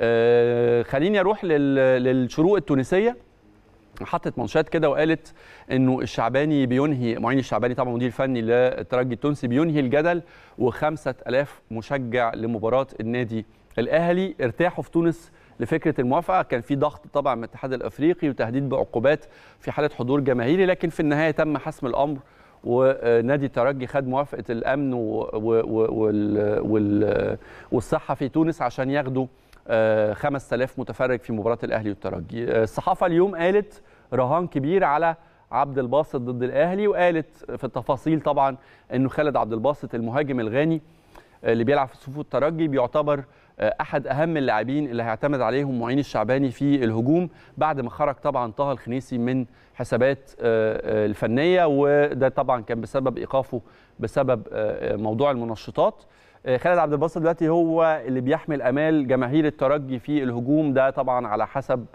آه، خليني اروح للشروق التونسيه حطت منشات كده وقالت انه الشعباني بينهي معين الشعباني طبعا مدير فني للترجي التونسي بينهي الجدل و5000 مشجع لمباراه النادي الاهلي ارتاحوا في تونس لفكره الموافقه كان في ضغط طبعا من الاتحاد الافريقي وتهديد بعقوبات في حاله حضور جماهيري لكن في النهايه تم حسم الامر ونادي الترجي خد موافقه الامن والصحه في تونس عشان ياخدوا 5000 آه، متفرج في مباراه الاهلي والترجي آه، الصحافه اليوم قالت رهان كبير على عبد الباسط ضد الاهلي وقالت في التفاصيل طبعا انه خالد عبد الباسط المهاجم الغاني آه، اللي بيلعب في صفوف الترجي بيعتبر احد اهم اللاعبين اللي هيعتمد عليهم معين الشعباني في الهجوم بعد ما خرج طبعا طه الخنيسي من حسابات الفنيه وده طبعا كان بسبب ايقافه بسبب موضوع المنشطات آه، خالد عبد الباسط دلوقتي هو اللي بيحمل امال جماهير الترجي في الهجوم ده طبعا على حسب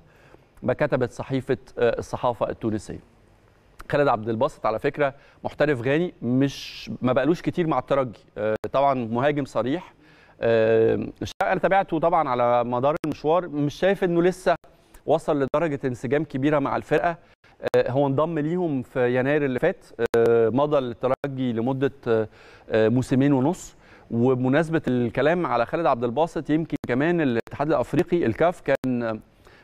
ما كتبت صحيفه آه، الصحافه التونسيه خالد عبد الباسط على فكره محترف غاني مش ما بقالوش كتير مع الترجي آه، طبعا مهاجم صريح انا تابعته طبعا على مدار المشوار مش شايف انه لسه وصل لدرجه انسجام كبيره مع الفرقه هو انضم ليهم في يناير اللي فات مضى للترجي لمده موسمين ونص وبمناسبه الكلام على خالد عبد الباسط يمكن كمان الاتحاد الافريقي الكاف كان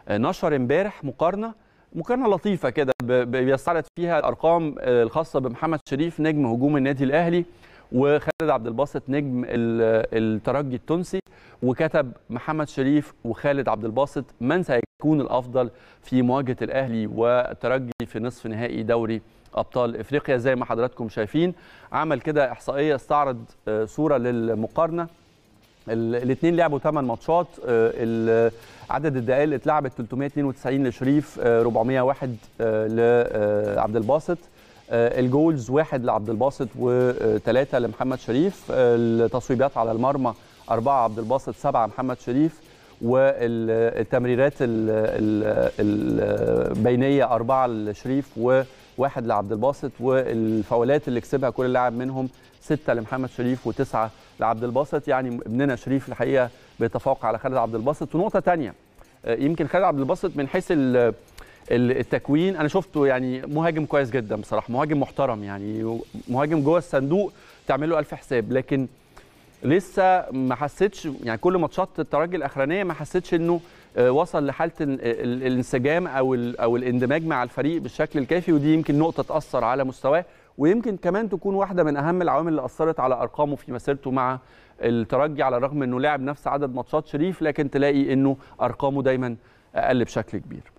نشر امبارح مقارنه مقارنه لطيفه كده بيستعرض فيها الارقام الخاصه بمحمد شريف نجم هجوم النادي الاهلي وخالد عبد الباسط نجم الترجي التونسي وكتب محمد شريف وخالد عبد الباسط من سيكون الافضل في مواجهه الاهلي والترجي في نصف نهائي دوري ابطال افريقيا زي ما حضراتكم شايفين عمل كده احصائيه استعرض آه، صوره للمقارنه الاثنين لعبوا 8 ماتشات آه، عدد الدقائق اللي اتلعبت 392 لشريف 401 آه، لعبد الباسط آه، الجولز واحد لعبد الباسط وثلاثه لمحمد شريف آه، التصويبات على المرمى اربعه عبد الباسط سبعه محمد شريف والتمريرات البينيه اربعه لشريف وواحد لعبد الباسط والفاولات اللي كسبها كل لاعب منهم سته لمحمد شريف وتسعه لعبد الباسط يعني ابننا شريف الحقيقه بيتفوق على خالد عبد الباسط ونقطه ثانيه آه، يمكن خالد عبد الباسط من حيث التكوين انا شفته يعني مهاجم كويس جدا بصراحه مهاجم محترم يعني مهاجم جوه الصندوق تعمل له الف حساب لكن لسه ما حسيتش يعني كل ماتشات الترجي الاخرانيه ما حسيتش انه آه، وصل لحاله الانسجام او او الاندماج مع الفريق بالشكل الكافي ودي يمكن نقطه تاثر على مستواه ويمكن كمان تكون واحده من اهم العوامل اللي اثرت على ارقامه في مسيرته مع الترجي على الرغم انه لعب نفس عدد ماتشات شريف لكن تلاقي انه ارقامه دايما اقل بشكل كبير